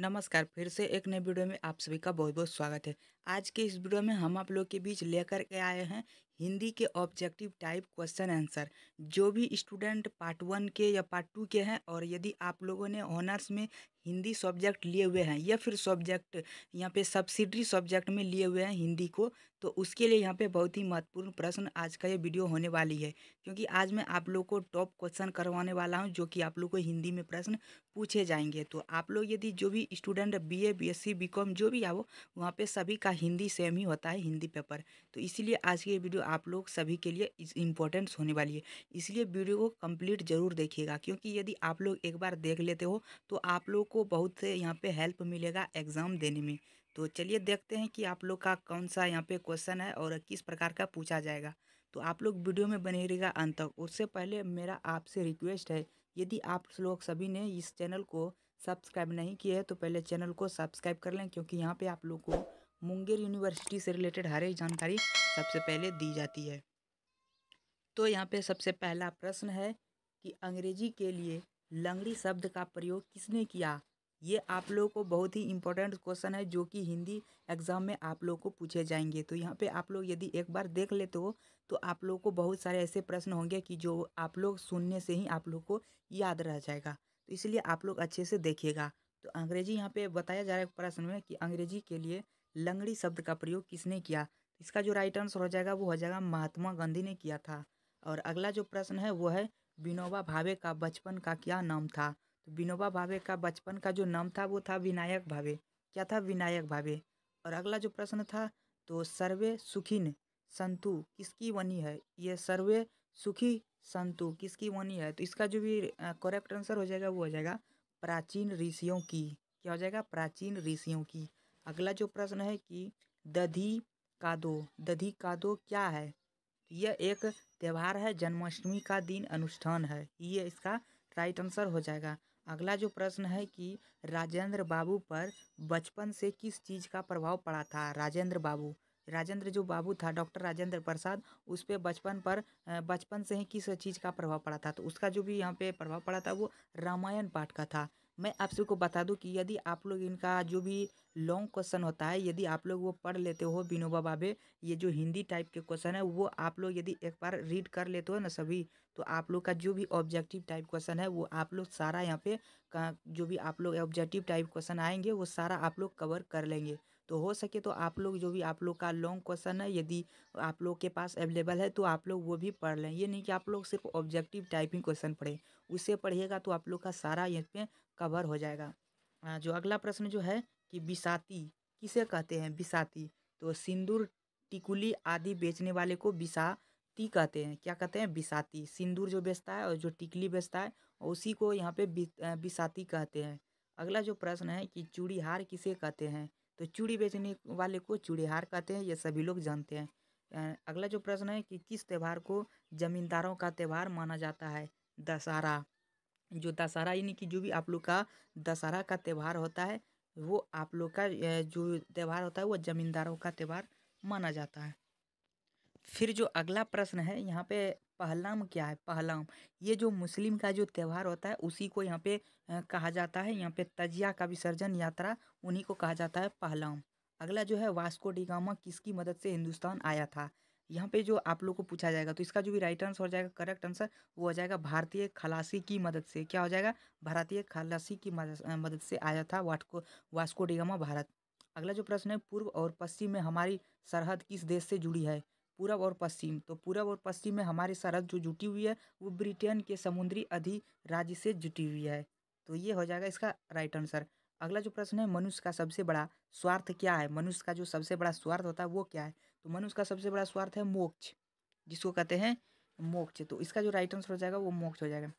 नमस्कार फिर से एक नए वीडियो में आप सभी का बहुत बहुत स्वागत है आज के इस वीडियो में हम आप लोग के बीच लेकर के आए हैं हिंदी के ऑब्जेक्टिव टाइप क्वेश्चन आंसर जो भी स्टूडेंट पार्ट वन के या पार्ट टू के हैं और यदि आप लोगों ने ऑनर्स में हिंदी सब्जेक्ट लिए हुए हैं या फिर सब्जेक्ट यहाँ पे सब्सिडरी सब्जेक्ट में लिए हुए हैं हिंदी को तो उसके लिए यहाँ पे बहुत ही महत्वपूर्ण प्रश्न आज का ये वीडियो होने वाली है क्योंकि आज मैं आप लोग को टॉप क्वेश्चन करवाने वाला हूँ जो कि आप लोग को हिंदी में प्रश्न पूछे जाएंगे तो आप लोग यदि जो भी student B A B S C B com जो भी आओ वहाँ पर सभी का हिंदी सेम ही होता है हिंदी पेपर तो इसीलिए आज की वीडियो आप लोग सभी के लिए इस होने वाली है इसलिए वीडियो को कंप्लीट जरूर देखिएगा क्योंकि यदि आप लोग एक बार देख लेते हो तो आप लोग को बहुत यहाँ पे हेल्प मिलेगा एग्ज़ाम देने में तो चलिए देखते हैं कि आप लोग का कौन सा यहाँ पे क्वेश्चन है और किस प्रकार का पूछा जाएगा तो आप लोग वीडियो में बने रहेगा अंत तक उससे पहले मेरा आपसे रिक्वेस्ट है यदि आप लोग सभी ने इस चैनल को सब्सक्राइब नहीं किया है तो पहले चैनल को सब्सक्राइब कर लें क्योंकि यहाँ पे आप लोग को मुंगेर यूनिवर्सिटी से रिलेटेड हर एक जानकारी सबसे पहले दी जाती है तो यहाँ पे सबसे पहला प्रश्न है कि अंग्रेजी के लिए लंगड़ी शब्द का प्रयोग किसने किया ये आप लोगों को बहुत ही इम्पोर्टेंट क्वेश्चन है जो कि हिंदी एग्ज़ाम में आप लोगों को पूछे जाएंगे तो यहाँ पे आप लोग यदि एक बार देख लेते हो तो आप लोगों को बहुत सारे ऐसे प्रश्न होंगे कि जो आप लोग सुनने से ही आप लोग को याद रह जाएगा तो इसलिए आप लोग अच्छे से देखिएगा तो अंग्रेजी यहाँ पे बताया जा रहा है प्रश्न में कि अंग्रेजी के लिए लंगड़ी शब्द का प्रयोग किसने किया इसका जो राइट आंसर हो जाएगा वो हो जाएगा महात्मा गांधी ने किया था और अगला जो प्रश्न है वो है विनोबा भावे का बचपन का क्या नाम था तो विनोबा भावे का बचपन का जो नाम था वो था विनायक भावे क्या था विनायक भावे और अगला जो प्रश्न था तो सर्वे सुखीन संतु किसकी वनी है ये सर्वे सुखी संतु किसकी वनी है तो इसका जो भी करेक्ट आंसर हो जाएगा वो हो जाएगा प्राचीन ऋषियों की क्या हो जाएगा प्राचीन ऋषियों की अगला जो प्रश्न है कि दधी कादो दधी कादो क्या है यह एक त्यौहार है जन्माष्टमी का दिन अनुष्ठान है ये इसका राइट आंसर हो जाएगा अगला जो प्रश्न है कि राजेंद्र बाबू पर बचपन से किस चीज़ का प्रभाव पड़ा था राजेंद्र बाबू राजेंद्र जो बाबू था डॉक्टर राजेंद्र प्रसाद उस पर बचपन पर बचपन से ही किस चीज़ का प्रभाव पड़ा था तो उसका जो भी यहाँ पे प्रभाव पड़ा था वो रामायण पाठ का था मैं आप सबको बता दूं कि यदि आप लोग इनका जो भी लॉन्ग क्वेश्चन होता है यदि आप लोग वो पढ़ लेते हो विनोबा बाबे ये जो हिंदी टाइप के क्वेश्चन है वो आप लोग यदि एक बार रीड कर लेते हो ना सभी तो आप लोग का जो भी ऑब्जेक्टिव टाइप क्वेश्चन है वो आप लोग सारा यहाँ पे जो भी आप लोग ऑब्जेक्टिव टाइप क्वेश्चन आएंगे वो सारा आप लोग कवर कर लेंगे तो हो सके तो आप लोग जो भी आप लोग का लॉन्ग क्वेश्चन है यदि आप लोग के पास अवेलेबल है तो आप लोग वो भी पढ़ लें ये नहीं कि आप लोग सिर्फ ऑब्जेक्टिव टाइपिंग क्वेश्चन पढ़ें उसे पढ़िएगा तो आप लोग का सारा यहाँ पे कवर हो जाएगा जो अगला प्रश्न जो है कि बिसाती किसे कहते हैं बिसाती तो सिंदूर टिकुली आदि बेचने वाले को बिसाती कहते हैं क्या कहते हैं बिसाती सिंदूर जो बेचता है और जो टिकली बेचता है उसी को यहाँ पे बिसाती कहते हैं अगला जो प्रश्न है कि चूड़ी हार किसे कहते हैं तो चूड़ी बेचने वाले को चूड़ीहार कहते हैं ये सभी लोग जानते हैं अगला जो प्रश्न है कि किस त्यौहार को जमींदारों का त्यौहार माना जाता है दशहरा जो दशहरा यानी कि जो भी आप लोग का दशहरा का त्यौहार होता है वो आप लोग का जो त्यौहार होता है वो जमींदारों का त्यौहार माना जाता है फिर जो अगला प्रश्न है यहाँ पे पहलाम क्या है पहलाम ये जो मुस्लिम का जो त्यौहार होता है उसी को यहाँ पे कहा जाता है यहाँ पे तजिया का विसर्जन यात्रा उन्हीं को कहा जाता है पहलाम अगला जो है वास्को डिगामा किसकी मदद से हिंदुस्तान आया था यहाँ पे जो आप लोग को पूछा जाएगा तो इसका जो भी राइट आंसर हो जाएगा करेक्ट आंसर वो हो जाएगा भारतीय खलासी की मदद से क्या हो जाएगा भारतीय खलासी की मदद से आया था वाटको वास्को डिगामा भारत अगला जो प्रश्न है पूर्व और पश्चिम में हमारी सरहद किस देश से जुड़ी है पूरब और पश्चिम तो पूरब और पश्चिम में हमारी सरहद जो जुटी हुई है वो ब्रिटेन के समुद्री अधिराज्य से जुटी हुई है तो ये हो जाएगा इसका राइट आंसर अगला जो प्रश्न है मनुष्य का सबसे बड़ा स्वार्थ क्या है मनुष्य का जो सबसे बड़ा स्वार्थ होता है वो क्या है तो मनुष्य का सबसे बड़ा स्वार्थ है मोक्ष जिसको कहते हैं मोक्ष तो इसका जो राइट आंसर हो जाएगा वो मोक्ष हो जाएगा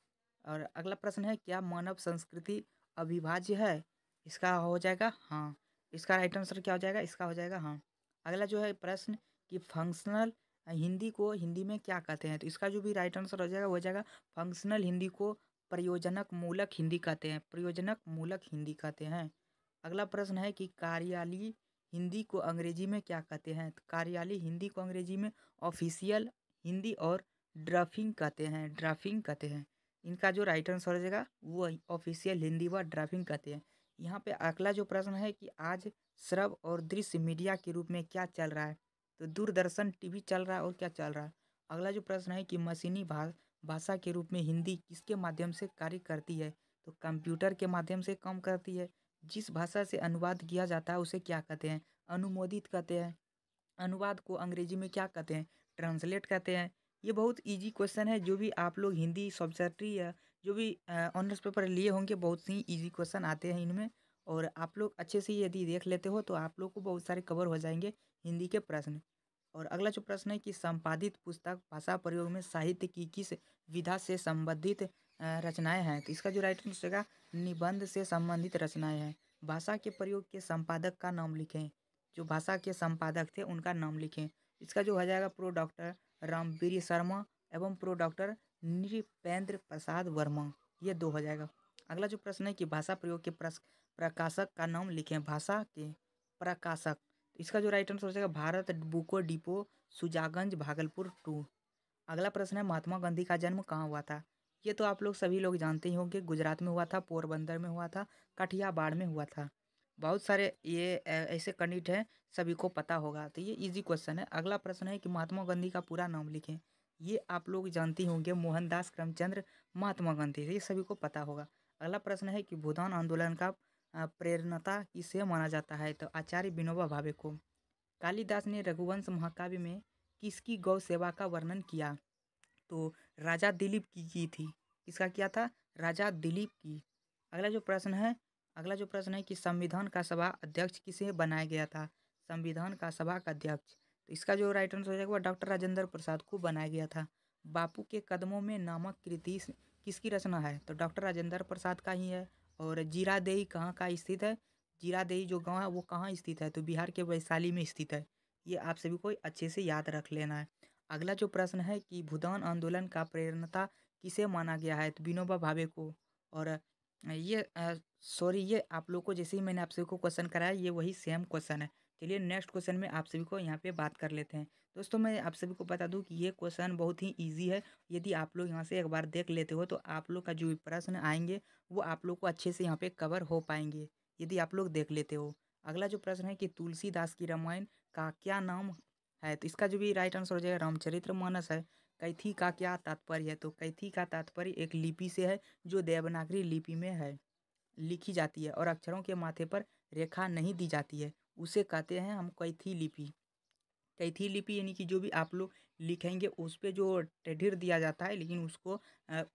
और अगला प्रश्न है क्या मानव संस्कृति अविभाज्य है इसका हो जाएगा हाँ इसका राइट आंसर क्या हो जाएगा इसका हो जाएगा हाँ अगला जो है प्रश्न कि फंक्शनल हिंदी को हिंदी में क्या कहते हैं तो इसका जो भी राइट आंसर हो जाएगा वो हो जाएगा फंक्शनल हिंदी को प्रयोजनक मूलक हिंदी कहते हैं प्रयोजनक मूलक हिंदी कहते हैं अगला प्रश्न है कि कार्यालय हिंदी को अंग्रेजी में क्या कहते हैं तो कार्यालय हिंदी को अंग्रेजी में ऑफिशियल हिंदी और ड्राफिंग कहते हैं ड्राफिंग कहते हैं इनका जो राइट आंसर हो जाएगा वो ऑफिशियल हिंदी व ड्राफिंग कहते हैं यहाँ पे अगला जो प्रश्न है कि आज श्रव और दृश्य मीडिया के रूप में क्या चल रहा है तो दूरदर्शन टीवी चल रहा है और क्या चल रहा है अगला जो प्रश्न है कि मशीनी भाषा के रूप में हिंदी किसके माध्यम से कार्य करती है तो कंप्यूटर के माध्यम से काम करती है जिस भाषा से अनुवाद किया जाता है उसे क्या कहते हैं अनुमोदित कहते हैं अनुवाद को अंग्रेजी में क्या कहते हैं ट्रांसलेट कहते हैं ये बहुत इजी क्वेश्चन है जो भी आप लोग हिंदी सब्जेक्ट्री या जो भी ऑनर्स पेपर लिए होंगे बहुत ही इजी क्वेश्चन आते हैं इनमें और आप लोग अच्छे से यदि देख लेते हो तो आप लोग को बहुत सारे कवर हो जाएंगे हिंदी के प्रश्न और अगला जो प्रश्न है कि संपादित पुस्तक भाषा प्रयोग में साहित्य की किस विधा से संबंधित रचनाएं हैं तो इसका जो राइट आंसर होगा निबंध से संबंधित रचनाएं हैं भाषा के प्रयोग के संपादक का नाम लिखें जो भाषा के संपादक थे उनका नाम लिखें इसका जो हो जाएगा प्रो डॉक्टर रामवीर शर्मा एवं प्रो डॉक्टर नृपेंद्र प्रसाद वर्मा ये दो हो जाएगा अगला जो प्रश्न है कि भाषा प्रयोग के प्रश्न प्रकाशक का नाम लिखें भाषा के प्रकाशक तो इसका जो राइट आंसर हो जाएगा भारत बुको डिपो सुजागंज भागलपुर टू अगला प्रश्न है महात्मा गांधी का जन्म कहाँ हुआ था ये तो आप लोग सभी लोग जानते ही होंगे गुजरात में हुआ था पोरबंदर में हुआ था कटियाबाड़ में हुआ था बहुत सारे ये ऐसे कंडिट हैं सभी को पता होगा तो ये इजी क्वेश्चन है अगला प्रश्न है कि महात्मा गांधी का पूरा नाम लिखें ये आप लोग जानते होंगे मोहनदास करमचंद्र महात्मा गांधी ये सभी को पता होगा अगला प्रश्न है कि भूदान आंदोलन का प्रेरणता किसे माना जाता है तो आचार्य विनोबा भावे को कालिदास ने रघुवंश महाकाव्य में किसकी गौ सेवा का वर्णन किया तो राजा दिलीप की की थी किसका किया था राजा दिलीप की अगला जो प्रश्न है अगला जो प्रश्न है कि संविधान का सभा अध्यक्ष किसे बनाया गया था संविधान का सभा का अध्यक्ष तो इसका जो राइट आंसर हो जाएगा डॉक्टर राजेंद्र प्रसाद को बनाया गया था बापू के कदमों में नामक कृति किसकी रचना है तो डॉक्टर राजेंद्र प्रसाद का ही है और जीरादेही कहाँ का स्थित है जीरादेही जो गाँव है वो कहाँ स्थित है तो बिहार के वैशाली में स्थित है ये आप सभी को अच्छे से याद रख लेना है अगला जो प्रश्न है कि भूदान आंदोलन का प्रेरणता किसे माना गया है तो विनोबा भावे को और ये सॉरी ये आप लोग को जैसे ही मैंने आप सभी को क्वेश्चन कराया ये वही सेम क्वेश्चन है चलिए नेक्स्ट क्वेश्चन में आप सभी को यहाँ पे बात कर लेते हैं दोस्तों मैं आप सभी को बता दूं कि ये क्वेश्चन बहुत ही इजी है यदि आप लोग यहाँ से एक बार देख लेते हो तो आप लोग का जो भी प्रश्न आएंगे वो आप लोग को अच्छे से यहाँ पे कवर हो पाएंगे यदि आप लोग देख लेते हो अगला जो प्रश्न है कि तुलसीदास की रामायण का क्या नाम है तो इसका जो भी राइट आंसर हो जाएगा रामचरित्र मानस है कैथी का क्या तात्पर्य है तो कैथी का तात्पर्य एक लिपि से है जो देवनागरी लिपि में है लिखी जाती है और अक्षरों के माथे पर रेखा नहीं दी जाती है उसे कहते हैं हम कैथी लिपि कैथी लिपि यानी कि जो भी आप लोग लिखेंगे उस पर जो टेढ़िर दिया जाता है लेकिन उसको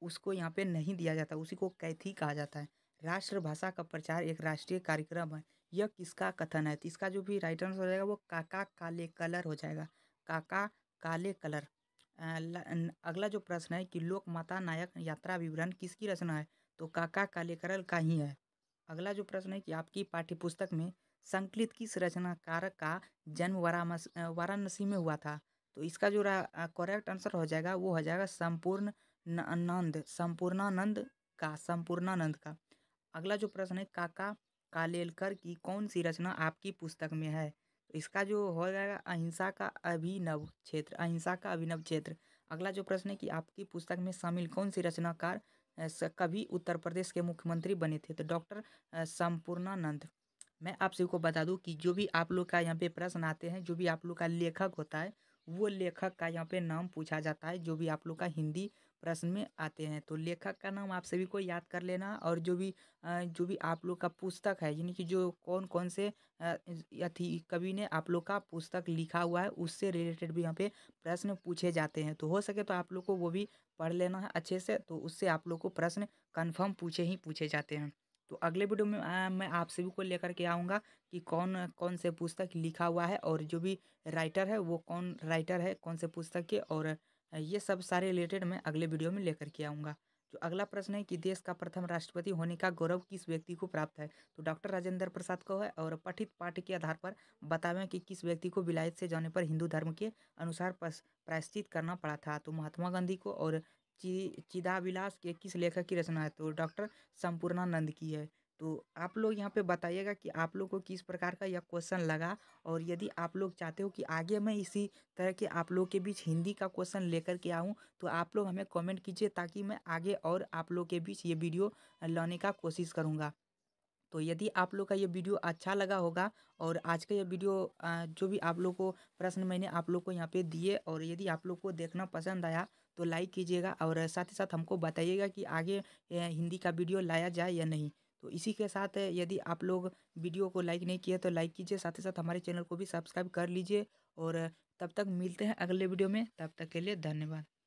उसको यहाँ पे नहीं दिया जाता उसी को कैथी कहा जाता है राष्ट्रभाषा का प्रचार एक राष्ट्रीय कार्यक्रम है यह किसका कथन है तो इसका जो भी राइट आंसर हो जाएगा वो काका काले कलर हो जाएगा काका काले कलर अगला जो प्रश्न है कि लोक माता नायक यात्रा विवरण किसकी रचना है तो काका काले कलर का ही है अगला जो प्रश्न है कि आपकी पाठ्यपुस्तक में संकलित किस रचनाकार का जन्म वाराणसी में हुआ था तो इसका जो करेक्ट आंसर हो जाएगा वो हो जाएगा संपूर्ण नंद संपूर्णानंद का संपूर्णानंद का अगला जो प्रश्न है काका कालेलकर की कौन सी रचना आपकी पुस्तक में है तो इसका जो हो जाएगा अहिंसा का अभिनव क्षेत्र अहिंसा का अभिनव क्षेत्र अगला जो प्रश्न है कि आपकी पुस्तक में शामिल कौन सी रचनाकार कभी उत्तर प्रदेश के मुख्यमंत्री बने थे तो डॉक्टर संपूर्णानंद मैं आप सभी को बता दूं कि जो भी आप लोग का यहाँ पे प्रश्न आते हैं जो भी आप लोग का लेखक होता है वो लेखक का यहाँ पे नाम पूछा जाता है जो भी आप लोग का हिंदी प्रश्न में आते हैं तो लेखक का नाम आप सभी को याद कर लेना और जो भी जो भी आप लोग का पुस्तक है यानी कि जो कौन कौन से अथी कवि ने आप लोग का पुस्तक लिखा हुआ है उससे रिलेटेड भी यहाँ पे प्रश्न पूछे जाते हैं तो हो सके तो आप लोग को वो भी पढ़ लेना है अच्छे से तो उससे आप लोग को प्रश्न कन्फर्म पूछे ही पूछे जाते हैं तो अगले वीडियो में आ, मैं आप सभी को लेकर के आऊँगा कि कौन कौन से पुस्तक लिखा हुआ है और जो भी राइटर है वो कौन राइटर है कौन से पुस्तक के और ये सब सारे रिलेटेड मैं अगले वीडियो में लेकर के आऊँगा जो तो अगला प्रश्न है कि देश का प्रथम राष्ट्रपति होने का गौरव किस व्यक्ति को प्राप्त है तो डॉक्टर राजेंद्र प्रसाद को है और पठित पाठ के आधार पर बतावें कि किस व्यक्ति को विलायत से जाने पर हिंदू धर्म के अनुसार प्रायश्चित करना पड़ा था तो महात्मा गांधी को और चिदाविलास के किस लेखक की रचना है तो डॉक्टर संपूर्णानंद की है तो आप लोग यहाँ पे बताइएगा कि आप लोग को किस प्रकार का यह क्वेश्चन लगा और यदि आप लोग चाहते हो कि आगे मैं इसी तरह के आप लोग के बीच हिंदी का क्वेश्चन लेकर के आऊँ तो आप लोग हमें कमेंट कीजिए ताकि मैं आगे और आप लोग के बीच ये वीडियो लाने का कोशिश करूँगा तो यदि आप लोग का ये वीडियो अच्छा लगा होगा और आज का ये वीडियो जो भी आप लोग को प्रश्न मैंने आप लोग को यहाँ पे दिए और यदि आप लोग को देखना पसंद आया तो लाइक कीजिएगा और साथ ही साथ हमको बताइएगा कि आगे हिंदी का वीडियो लाया जाए या नहीं तो इसी के साथ यदि आप लोग वीडियो को लाइक नहीं किया तो लाइक कीजिए साथ ही साथ हमारे चैनल को भी सब्सक्राइब कर लीजिए और तब तक मिलते हैं अगले वीडियो में तब तक के लिए धन्यवाद